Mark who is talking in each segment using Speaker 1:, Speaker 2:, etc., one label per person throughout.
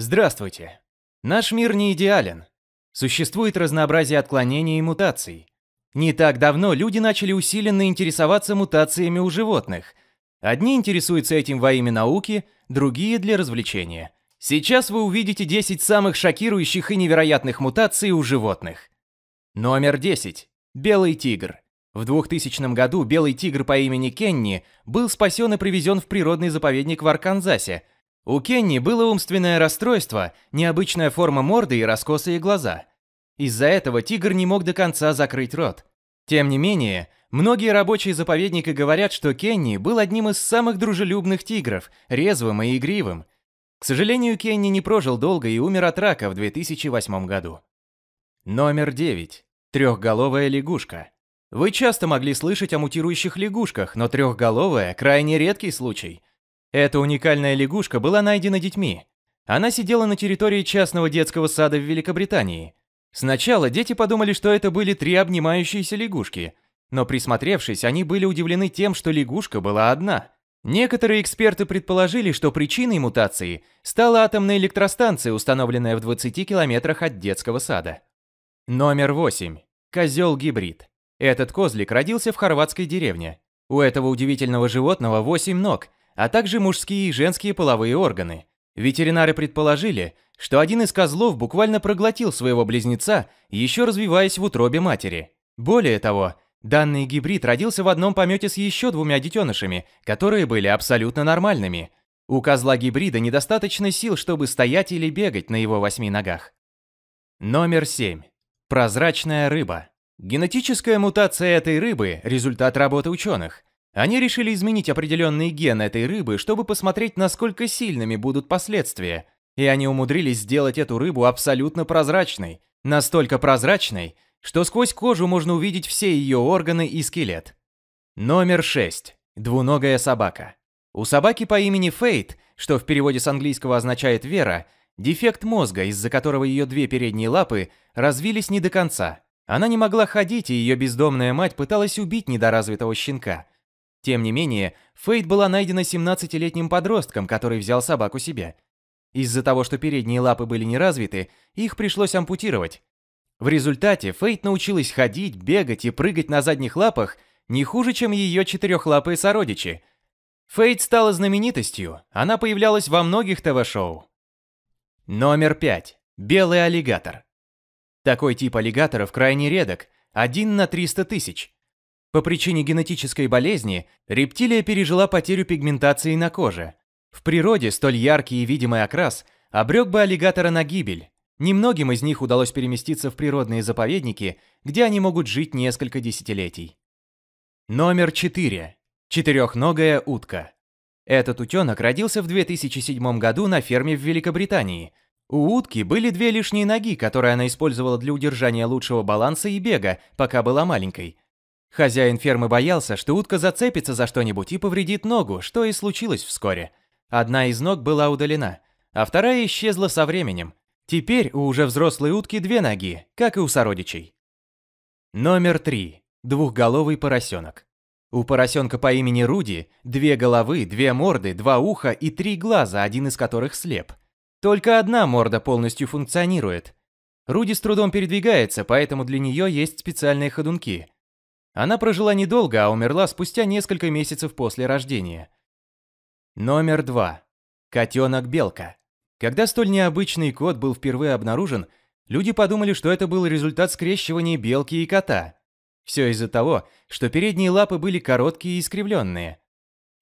Speaker 1: Здравствуйте. Наш мир не идеален. Существует разнообразие отклонений и мутаций. Не так давно люди начали усиленно интересоваться мутациями у животных. Одни интересуются этим во имя науки, другие для развлечения. Сейчас вы увидите 10 самых шокирующих и невероятных мутаций у животных. Номер 10. Белый тигр. В 2000 году белый тигр по имени Кенни был спасен и привезен в природный заповедник в Арканзасе – у Кенни было умственное расстройство, необычная форма морды и раскосые глаза. Из-за этого тигр не мог до конца закрыть рот. Тем не менее, многие рабочие заповедника говорят, что Кенни был одним из самых дружелюбных тигров, резвым и игривым. К сожалению, Кенни не прожил долго и умер от рака в 2008 году. Номер 9. Трехголовая лягушка. Вы часто могли слышать о мутирующих лягушках, но трехголовая – крайне редкий случай – эта уникальная лягушка была найдена детьми. Она сидела на территории частного детского сада в Великобритании. Сначала дети подумали, что это были три обнимающиеся лягушки, но присмотревшись, они были удивлены тем, что лягушка была одна. Некоторые эксперты предположили, что причиной мутации стала атомная электростанция, установленная в 20 километрах от детского сада. Номер 8. Козел-гибрид. Этот козлик родился в хорватской деревне. У этого удивительного животного 8 ног – а также мужские и женские половые органы. Ветеринары предположили, что один из козлов буквально проглотил своего близнеца, еще развиваясь в утробе матери. Более того, данный гибрид родился в одном помете с еще двумя детенышами, которые были абсолютно нормальными. У козла-гибрида недостаточно сил, чтобы стоять или бегать на его восьми ногах. Номер 7. Прозрачная рыба. Генетическая мутация этой рыбы – результат работы ученых. Они решили изменить определенные гены этой рыбы, чтобы посмотреть, насколько сильными будут последствия. И они умудрились сделать эту рыбу абсолютно прозрачной. Настолько прозрачной, что сквозь кожу можно увидеть все ее органы и скелет. Номер 6. Двуногая собака. У собаки по имени Фейт, что в переводе с английского означает «вера», дефект мозга, из-за которого ее две передние лапы развились не до конца. Она не могла ходить, и ее бездомная мать пыталась убить недоразвитого щенка – тем не менее, Фейт была найдена 17-летним подростком, который взял собаку себе. Из-за того, что передние лапы были не развиты, их пришлось ампутировать. В результате Фейт научилась ходить, бегать и прыгать на задних лапах не хуже, чем ее четырехлапые сородичи. Фейт стала знаменитостью, она появлялась во многих ТВ-шоу. Номер 5. Белый аллигатор. Такой тип аллигаторов крайне редок, Один на 300 тысяч. По причине генетической болезни рептилия пережила потерю пигментации на коже. В природе столь яркий и видимый окрас обрек бы аллигатора на гибель. Немногим из них удалось переместиться в природные заповедники, где они могут жить несколько десятилетий. Номер 4. Четырехногая утка. Этот утенок родился в 2007 году на ферме в Великобритании. У утки были две лишние ноги, которые она использовала для удержания лучшего баланса и бега, пока была маленькой – Хозяин фермы боялся, что утка зацепится за что-нибудь и повредит ногу, что и случилось вскоре. Одна из ног была удалена, а вторая исчезла со временем. Теперь у уже взрослой утки две ноги, как и у сородичей. Номер три. Двухголовый поросенок. У поросенка по имени Руди две головы, две морды, два уха и три глаза, один из которых слеп. Только одна морда полностью функционирует. Руди с трудом передвигается, поэтому для нее есть специальные ходунки – она прожила недолго, а умерла спустя несколько месяцев после рождения. Номер два. Котенок-белка. Когда столь необычный кот был впервые обнаружен, люди подумали, что это был результат скрещивания белки и кота. Все из-за того, что передние лапы были короткие и искривленные.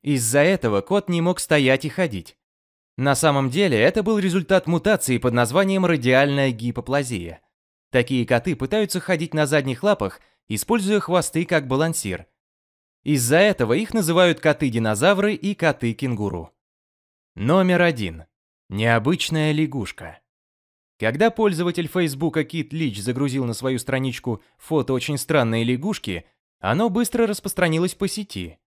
Speaker 1: Из-за этого кот не мог стоять и ходить. На самом деле это был результат мутации под названием радиальная гипоплазия. Такие коты пытаются ходить на задних лапах – используя хвосты как балансир. Из-за этого их называют коты-динозавры и коты-кенгуру. Номер один. Необычная лягушка. Когда пользователь Фейсбука Кит Лич загрузил на свою страничку фото очень странной лягушки, оно быстро распространилось по сети.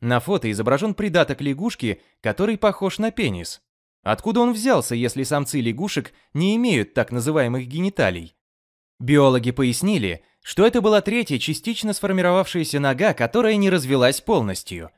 Speaker 1: На фото изображен придаток лягушки, который похож на пенис. Откуда он взялся, если самцы лягушек не имеют так называемых гениталий? Биологи пояснили, что это была третья частично сформировавшаяся нога, которая не развелась полностью,